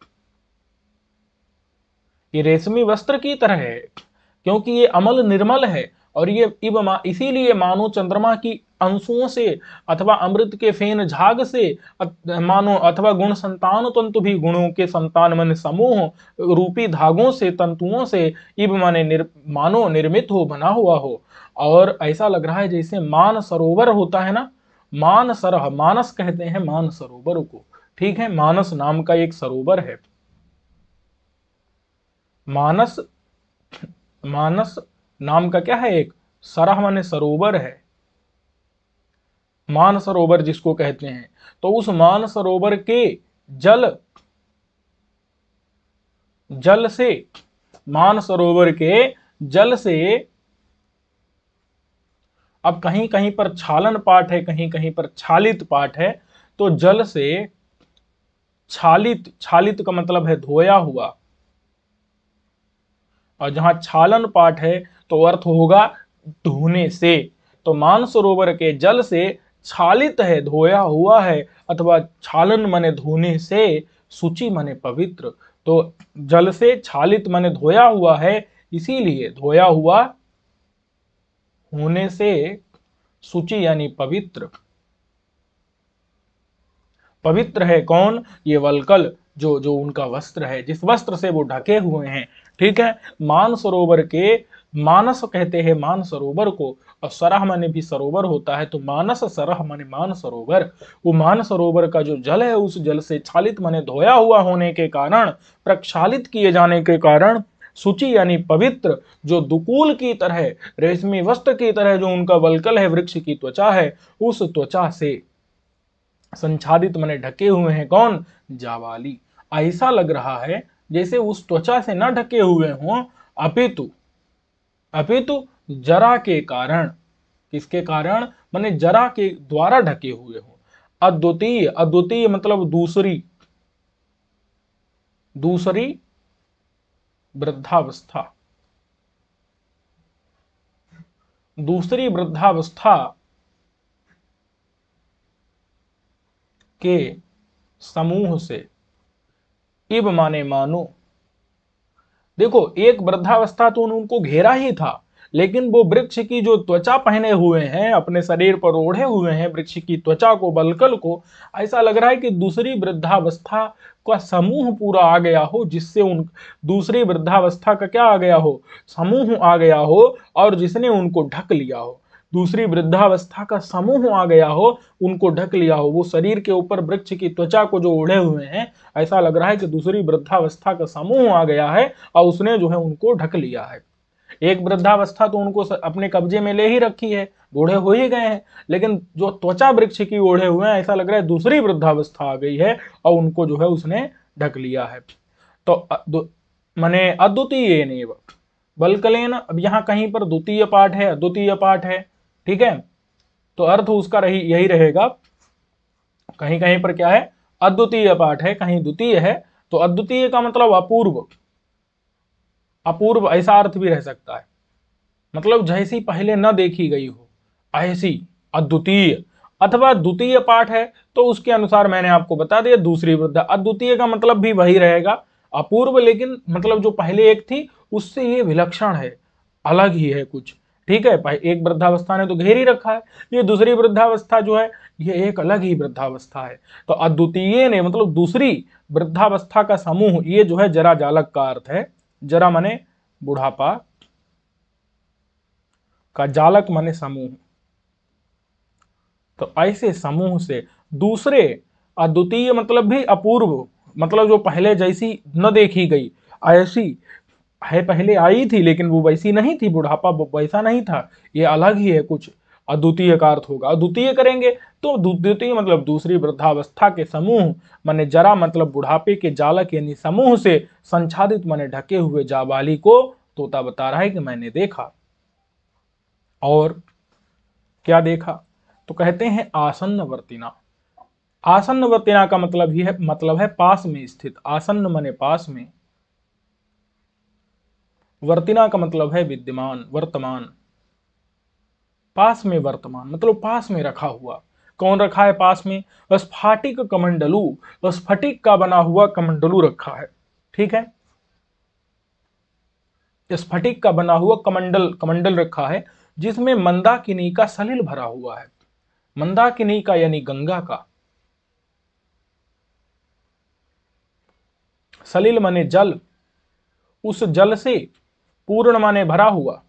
ये रेशमी वस्त्र की तरह है क्योंकि ये अमल निर्मल है और ये इव इसीलिए मानो चंद्रमा की अंशुओं से अथवा अमृत के फेन झाग से मानो अथवा गुण संतान तंतु भी गुणों के संतान मन समूह रूपी धागों से तंतुओं से इब माने निर, मानो निर्मित हो बना हुआ हो और ऐसा लग रहा है जैसे मान सरोवर होता है ना मान सरह मानस कहते हैं मान सरोवर को ठीक है मानस नाम का एक सरोवर है मानस मानस नाम का क्या है एक सराह माने सरोवर है मान सरोवर जिसको कहते हैं तो उस मान सरोवर के जल जल से मान सरोवर के जल से अब कहीं कहीं पर छालन पाठ है कहीं कहीं पर छालित पाठ है तो जल से छालित छालित का मतलब है धोया हुआ और जहां छालन पाठ है तो अर्थ होगा धोने से तो मानसरोवर के जल से छालित है धोया हुआ है अथवा छालन मने धोने से सूची मने पवित्र तो जल से छालित मने धोया हुआ है इसीलिए धोया हुआ होने से सूची यानी पवित्र पवित्र है कौन ये वलकल जो जो उनका वस्त्र है जिस वस्त्र से वो ढके हुए हैं ठीक है मानसरोवर के मानस कहते हैं मान सरोवर को और सराह माने भी सरोवर होता है तो मानस सरह माने मान सरोवर वो मान सरोवर का जो जल है उस जल से छालित माने धोया हुआ होने के कारण प्रक्षालित किए जाने के कारण सूचि यानी पवित्र जो दुकूल की तरह रेशमी वस्त्र की तरह जो उनका वलकल है वृक्ष की त्वचा है उस त्वचा से संचादित मने ढके हुए हैं कौन जावाली ऐसा लग रहा है जैसे उस त्वचा से ना ढके हुए हों अपितु अपितु जरा के कारण किसके कारण माने जरा के द्वारा ढके हुए हो अद्वितीय अद्वितीय मतलब दूसरी दूसरी वृद्धावस्था दूसरी वृद्धावस्था के समूह से इब माने मानो देखो एक वृद्धावस्था तो उनको घेरा ही था लेकिन वो वृक्ष की जो त्वचा पहने हुए हैं अपने शरीर पर ओढ़े हुए हैं वृक्ष की त्वचा को बलकल को ऐसा लग रहा है कि दूसरी वृद्धावस्था का समूह पूरा आ गया हो जिससे उन दूसरी वृद्धावस्था का क्या आ गया हो समूह आ गया हो और जिसने उनको ढक लिया हो दूसरी वृद्धावस्था का समूह आ गया हो उनको ढक लिया हो वो शरीर के ऊपर वृक्ष की त्वचा को जो ओढ़े हुए हैं ऐसा लग रहा है कि दूसरी वृद्धावस्था का समूह आ गया है और उसने जो है उनको ढक लिया है एक वृद्धावस्था तो उनको अपने कब्जे में ले ही रखी है बूढ़े हो ही गए हैं लेकिन जो त्वचा वृक्ष की ओढ़े हुए हैं ऐसा लग रहा है दूसरी वृद्धावस्था आ गई है और उनको जो है उसने ढक लिया है तो मैंने अद्वितीय बलकलेन अब यहाँ कहीं पर द्वितीय पाठ है अद्वितीय पाठ है ठीक है तो अर्थ उसका रही यही रहेगा कहीं कहीं पर क्या है अद्वितीय पाठ है कहीं द्वितीय है तो अद्वितीय का मतलब अपूर्व अपूर्व ऐसा अर्थ भी रह सकता है मतलब जैसी पहले न देखी गई हो ऐसी अद्वितीय अथवा द्वितीय पाठ है तो उसके अनुसार मैंने आपको बता दिया दूसरी वृद्धा अद्वितीय का मतलब भी वही रहेगा अपूर्व लेकिन मतलब जो पहले एक थी उससे ये विलक्षण है अलग ही है कुछ ठीक है भाई एक वृद्धावस्था ने तो घेर ही रखा है ये दूसरी वृद्धावस्था जो है ये एक अलग ही वृद्धावस्था है तो अद्वितीय ने मतलब दूसरी वृद्धावस्था का समूह ये जो है जरा जालक का अर्थ है जरा मने बुढ़ापा का जालक माने समूह तो ऐसे समूह से दूसरे अद्वितीय मतलब भी अपूर्व मतलब जो पहले जैसी न देखी गई ऐसी है पहले आई थी लेकिन वो वैसी नहीं थी बुढ़ापा वैसा नहीं था ये अलग ही है कुछ अद्वितीय का अर्थ होगा अद्वितीय करेंगे तो द्वितीय मतलब दूसरी वृद्धावस्था के समूह माने जरा मतलब बुढ़ापे के जालक यानी समूह से संचालित माने ढके हुए जाबाली को तोता बता रहा है कि मैंने देखा और क्या देखा तो कहते हैं आसन्न वर्तिना आसन्न वर्तिना का मतलब ही है मतलब है पास में स्थित आसन्न मने पास में वर्तिना का मतलब है विद्यमान वर्तमान पास में वर्तमान मतलब पास में रखा हुआ कौन रखा है पास में स्फाटिक कमंडलू स्फटिक का बना हुआ कमंडलू रखा है ठीक है स्फटिक का बना हुआ कमंडल कमंडल रखा है जिसमें मंदाकिनी का सलिल भरा हुआ है मंदाकिनी का यानी गंगा का सलिल माने जल उस जल से पूर्ण माने भरा हुआ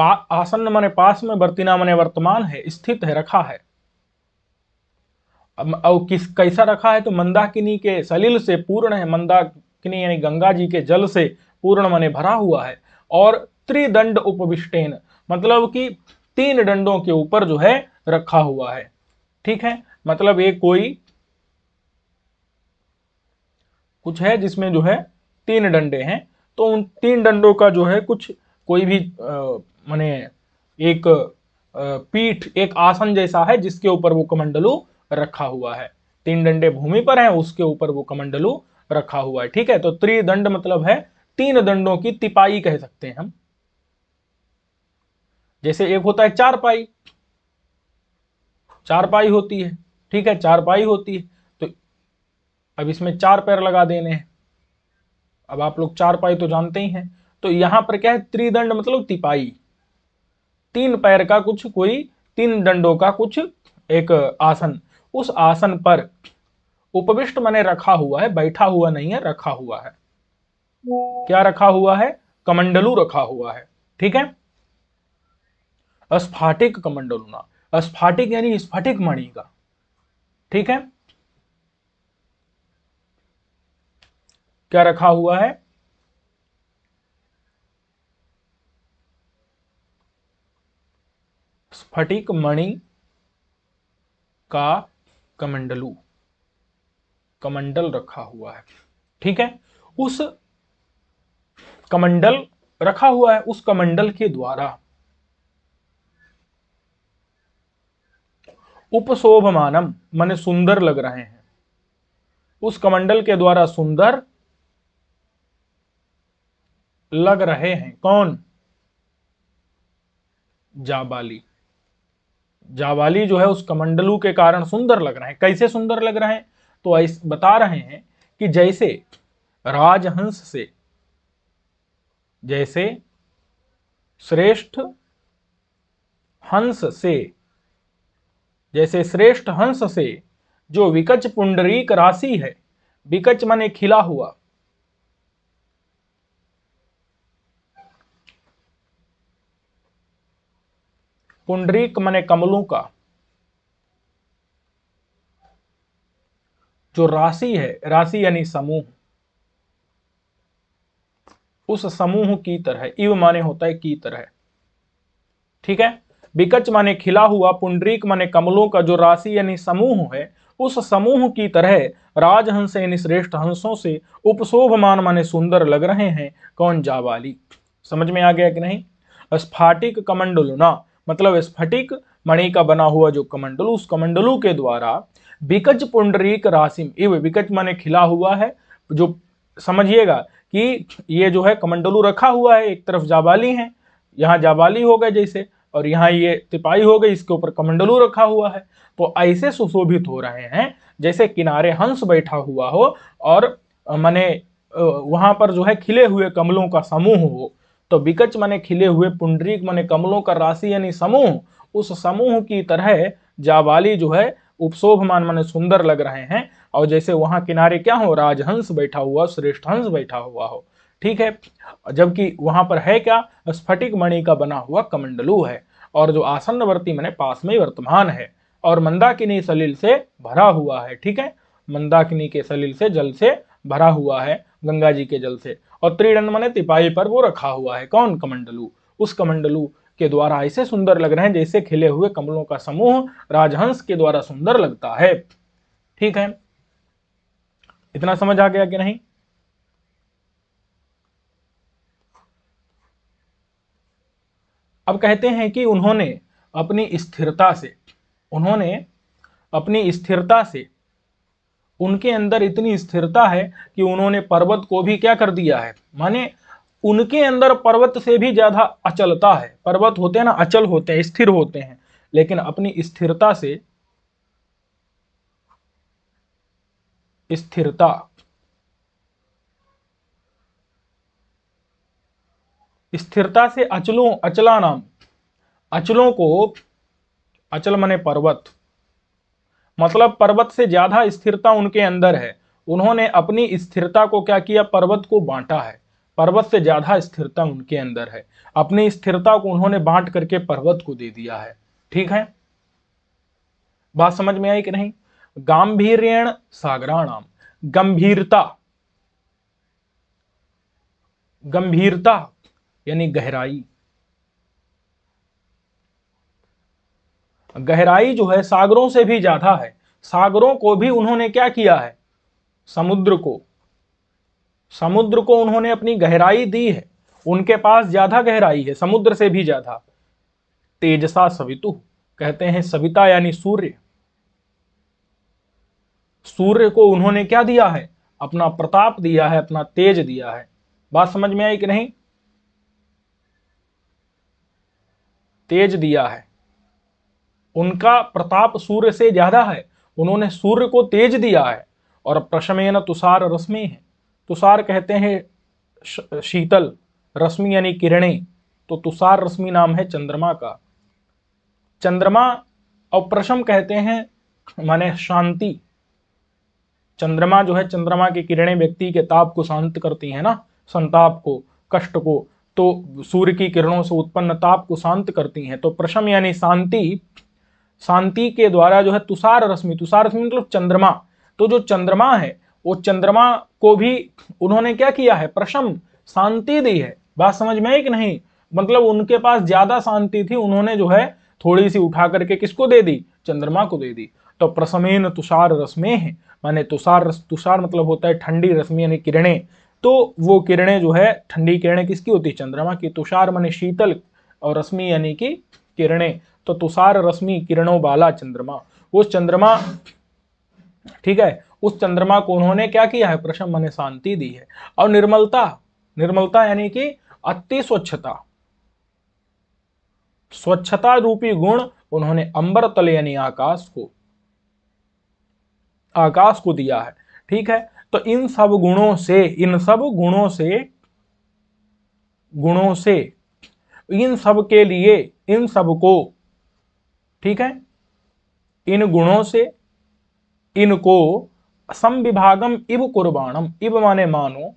आसन्न माने पास में वर्तिना माने वर्तमान है स्थित है रखा है और किस कैसा रखा है तो मंदाकिनी के सलील से पूर्ण है मंदाकिनी यानी गंगा जी के जल से पूर्ण माने भरा हुआ है और त्रिदंड उपविष्टेन मतलब कि तीन दंडों के ऊपर जो है रखा हुआ है ठीक है मतलब ये कोई कुछ है जिसमें जो है तीन डंडे हैं तो उन तीन डंडों का जो है कुछ कोई भी माने एक पीठ एक आसन जैसा है जिसके ऊपर वो कमंडलू रखा हुआ है तीन डंडे भूमि पर हैं उसके ऊपर वो कमंडलू रखा हुआ है ठीक है तो त्रिदंड मतलब है तीन दंडों की तिपाई कह सकते हैं हम जैसे एक होता है चार पाई चार पाई होती है ठीक है चार पाई होती है अब इसमें चार पैर लगा देने हैं अब आप लोग चार पाई तो जानते ही हैं तो यहां पर क्या है त्रिदंड मतलब तिपाई तीन पैर का कुछ कोई तीन दंडों का कुछ एक आसन उस आसन पर उपविष्ट मैंने रखा हुआ है बैठा हुआ नहीं है रखा हुआ है क्या रखा हुआ है कमंडलू रखा हुआ है ठीक है अस्फाटिक कमंडलू ना अस्फाटिक यानी स्फाटिक मणि का ठीक है क्या रखा हुआ है स्फटिक मणि का कमंडलू कमंडल रखा हुआ है ठीक है उस कमंडल रखा हुआ है उस कमंडल के द्वारा उपशोभमानम मन सुंदर लग रहे हैं उस कमंडल के द्वारा सुंदर लग रहे हैं कौन जाबाली जाबाली जो है उस कमंडलू के कारण सुंदर लग रहे हैं कैसे सुंदर लग रहे हैं तो ऐसे बता रहे हैं कि जैसे राजहंस से जैसे श्रेष्ठ हंस से जैसे श्रेष्ठ हंस से जो विकच पुंडरीक राशि है विकच माने खिला हुआ पुंडरीक मने कमलों का जो राशि है राशि यानी समूह उस समूह की तरह इव माने होता है की तरह ठीक है बिकच माने खिला हुआ पुंडरीक माने कमलों का जो राशि यानी समूह है उस समूह की तरह राजहंस यानी श्रेष्ठ हंसों से उपशोभमान माने सुंदर लग रहे हैं कौन जावाली समझ में आ गया कि नहीं स्फाटिक कमंडलुना मतलब स्फटिक मणि का बना हुआ जो कमंडलू उस कमंडलू के द्वारा विकज पुंडरीक राशिम इव विकज माने खिला हुआ है जो समझिएगा कि ये जो है कमंडलू रखा हुआ है एक तरफ जाबाली है यहाँ जाबाली हो गए जैसे और यहाँ ये तिपाही हो गई इसके ऊपर कमंडलू रखा हुआ है तो ऐसे सुशोभित हो रहे हैं जैसे किनारे हंस बैठा हुआ हो और माने वहां पर जो है खिले हुए कमलों का समूह हो तो बिकच माने खिले हुए पुंडरीक माने कमलों का राशि यानी समूह उस समूह की तरह जावाली जो है उपशोभमान माने सुंदर लग रहे हैं और जैसे वहां किनारे क्या हो राजहंस बैठा हुआ श्रेष्ठ हंस बैठा हुआ हो ठीक है जबकि वहां पर है क्या स्फटिक मणि का बना हुआ कमंडलू है और जो आसन्नवर्ती मैंने पास में वर्तमान है और मंदाकिनी सलील से भरा हुआ है ठीक है मंदाकिनी के सलील से जल से भरा हुआ है गंगा जी के जल से और त्रिदंड माने तिपाही पर वो रखा हुआ है कौन कमंडलू उस कमंडलू के द्वारा ऐसे सुंदर लग रहे हैं जैसे खिले हुए कमलों का समूह राजहंस के द्वारा सुंदर लगता है ठीक है इतना समझ आ गया कि नहीं अब कहते हैं कि उन्होंने अपनी स्थिरता से उन्होंने अपनी स्थिरता से उनके अंदर इतनी स्थिरता है कि उन्होंने पर्वत को भी क्या कर दिया है माने उनके अंदर पर्वत से भी ज़्यादा अचलता है पर्वत होते हैं ना अचल होते हैं स्थिर होते हैं लेकिन अपनी स्थिरता से स्थिरता स्थिरता से अचलों अचला नाम अचलों को अचल मने पर्वत मतलब पर्वत से ज़्यादा स्थिरता उनके अंदर है उन्होंने अपनी स्थिरता को क्या किया पर्वत को बांटा है पर्वत से ज़्यादा स्थिरता उनके अंदर है अपनी स्थिरता को उन्होंने बांट करके पर्वत को दे दिया है ठीक है बात समझ में आई कि नहीं गांभीर्यण सागराणाम गंभीरता गंभीरता यानी गहराई गहराई जो है सागरों से भी ज़्यादा है सागरों को भी उन्होंने क्या किया है समुद्र को समुद्र को उन्होंने अपनी गहराई दी है उनके पास ज़्यादा गहराई है समुद्र से भी ज़्यादा तेजसा सवितु कहते हैं सविता यानी सूर्य सूर्य को उन्होंने क्या दिया है अपना प्रताप दिया है अपना तेज दिया है बात समझ में आई कि नहीं तेज दिया है उनका प्रताप सूर्य से ज़्यादा है उन्होंने सूर्य को तेज दिया है और प्रशमेन तुषार रश्मि है तुषार कहते हैं शीतल रश्मि यानी किरणें तो तुषार रश्मि नाम है चंद्रमा का चंद्रमा और प्रशम कहते हैं माने शांति चंद्रमा जो है चंद्रमा की किरणें व्यक्ति के ताप को शांत करती है ना संताप को कष्ट को तो सूर्य की किरणों से उत्पन्न ताप को शांत करती हैं तो प्रशम यानी शांति शांति के द्वारा जो है तुषार रश्मि तुषार रश्मि मतलब चंद्रमा तो जो चंद्रमा है वो चंद्रमा को भी उन्होंने क्या किया है प्रशम शांति दी है बात समझ में आई कि नहीं मतलब उनके पास ज्यादा शांति थी उन्होंने जो है थोड़ी सी उठा करके किसको दे दी चंद्रमा को दे दी तो प्रसमेन तुषार रश्मे है माने तुषार रस तुषार मतलब होता है ठंडी रश्मि यानी किरणें तो वो किरणें जो है ठंडी किरणें किसकी होती है चंद्रमा की तुषार माने शीतल और रश्मि यानी कि किरणें तो तुषार रश्मि किरणों वाला चंद्रमा उस चंद्रमा ठीक है उस चंद्रमा को उन्होंने क्या किया है प्रशम मन शांति दी है और निर्मलता निर्मलता यानी कि अति स्वच्छता स्वच्छता रूपी गुण उन्होंने अंबर तल यानी आकाश को आकाश को दिया है ठीक है तो इन सब गुणों से इन सब गुणों से गुणों से इन सब के लिए इन सब को ठीक है इन गुणों से इनको संविभागम विभागम इव कुर्बाणम इव माने मानो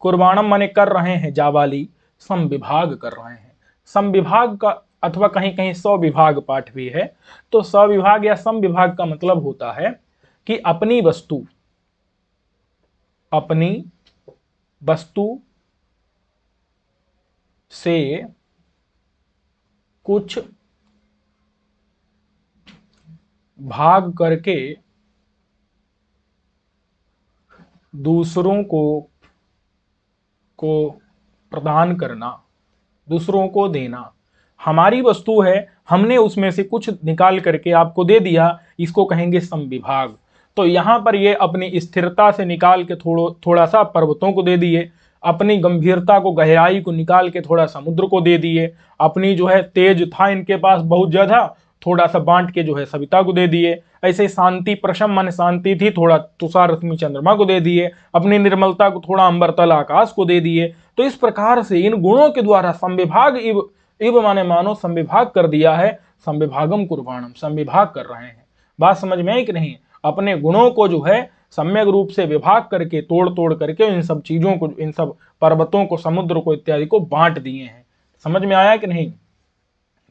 कुर्बाणम माने कर रहे हैं जावाली सम विभाग कर रहे हैं सम विभाग का अथवा कहीं कहीं सौ विभाग पाठ भी है तो सौ विभाग या सम विभाग का मतलब होता है कि अपनी वस्तु अपनी वस्तु से कुछ भाग करके दूसरों को को प्रदान करना दूसरों को देना हमारी वस्तु है हमने उसमें से कुछ निकाल करके आपको दे दिया इसको कहेंगे संविभाग तो यहाँ पर ये अपनी स्थिरता से निकाल के थोड़ो थोड़ा सा पर्वतों को दे दिए अपनी गंभीरता को गहराई को निकाल के थोड़ा समुद्र को दे दिए अपनी जो है तेज था इनके पास बहुत ज़्यादा थोड़ा सा बांट के जो है सविता को दे दिए ऐसे शांति प्रशम मन शांति थी थोड़ा तुषार रश्मि चंद्रमा को दे दिए अपनी निर्मलता को थोड़ा अंबरतल आकाश को दे दिए तो इस प्रकार से इन गुणों के द्वारा संविभाग इव इव माने मानो संविभाग कर दिया है संविभागम कुर्बाणम संविभाग कर रहे हैं बात समझ में आई कि नहीं अपने गुणों को जो है सम्यक रूप से विभाग करके तोड़ तोड़ करके इन सब चीजों को इन सब पर्वतों को समुद्र को इत्यादि को बांट दिए हैं समझ में आया कि नहीं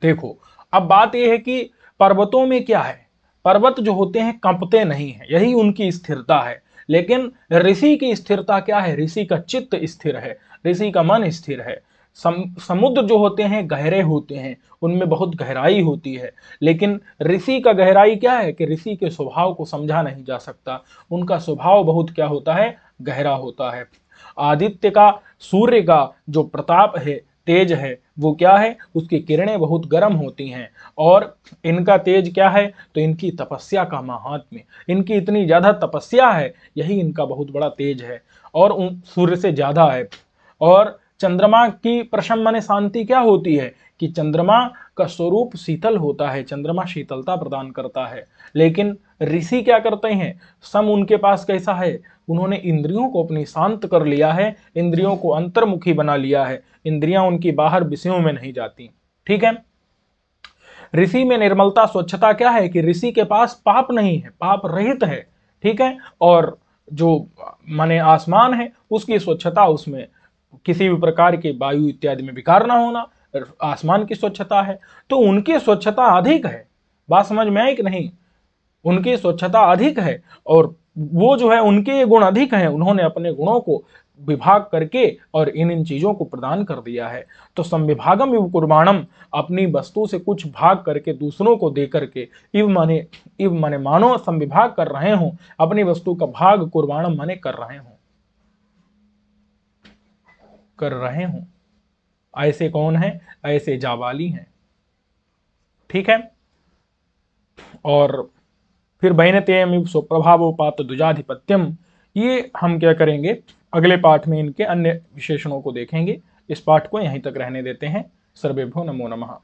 देखो अब बात यह है कि पर्वतों में क्या है पर्वत जो होते हैं कंपते नहीं है यही उनकी स्थिरता है लेकिन ऋषि की स्थिरता क्या है ऋषि का चित्त स्थिर है ऋषि का मन स्थिर है सम, समुद्र जो होते हैं गहरे होते हैं उनमें बहुत गहराई होती है लेकिन ऋषि का गहराई क्या है कि ऋषि के स्वभाव को समझा नहीं जा सकता उनका स्वभाव बहुत क्या होता है गहरा होता है आदित्य का सूर्य का जो प्रताप है तेज है वो क्या है उसकी किरणें बहुत गर्म होती हैं और इनका तेज क्या है तो इनकी तपस्या का महात्म्य इनकी इतनी ज़्यादा तपस्या है यही इनका बहुत बड़ा तेज है और सूर्य से ज़्यादा है और चंद्रमा की प्रशम शांति क्या होती है कि चंद्रमा का स्वरूप शीतल होता है चंद्रमा शीतलता प्रदान करता है लेकिन ऋषि क्या करते हैं सम उनके पास कैसा है उन्होंने इंद्रियों को अपनी शांत कर लिया है इंद्रियों को अंतर्मुखी बना लिया है इंद्रियां उनकी बाहर विषयों में नहीं जाती ठीक है ऋषि में निर्मलता स्वच्छता क्या है कि ऋषि के पास पाप नहीं है पाप रहित है ठीक है और जो माने आसमान है उसकी स्वच्छता उसमें किसी भी प्रकार के वायु इत्यादि में विकार ना होना आसमान की स्वच्छता है तो उनकी स्वच्छता अधिक है बात समझ में आई कि नहीं उनकी स्वच्छता अधिक है और वो जो है उनके ये गुण अधिक हैं उन्होंने अपने गुणों को विभाग करके और इन इन चीज़ों को प्रदान कर दिया है तो संविभागम इव कुर्बाणम अपनी वस्तु से कुछ भाग करके दूसरों को दे करके इव माने इव माने मानो संविभाग कर रहे हो अपनी वस्तु का भाग कुर्बाणम माने कर रहे हो कर रहे हो ऐसे कौन हैं ऐसे जावाली हैं ठीक है और फिर बहनतेम स्वप्रभाव स्वप्रभावोपात द्विजाधिपत्यम ये हम क्या करेंगे अगले पाठ में इनके अन्य विशेषणों को देखेंगे इस पाठ को यहीं तक रहने देते हैं सर्वेभ्यो नमो नमः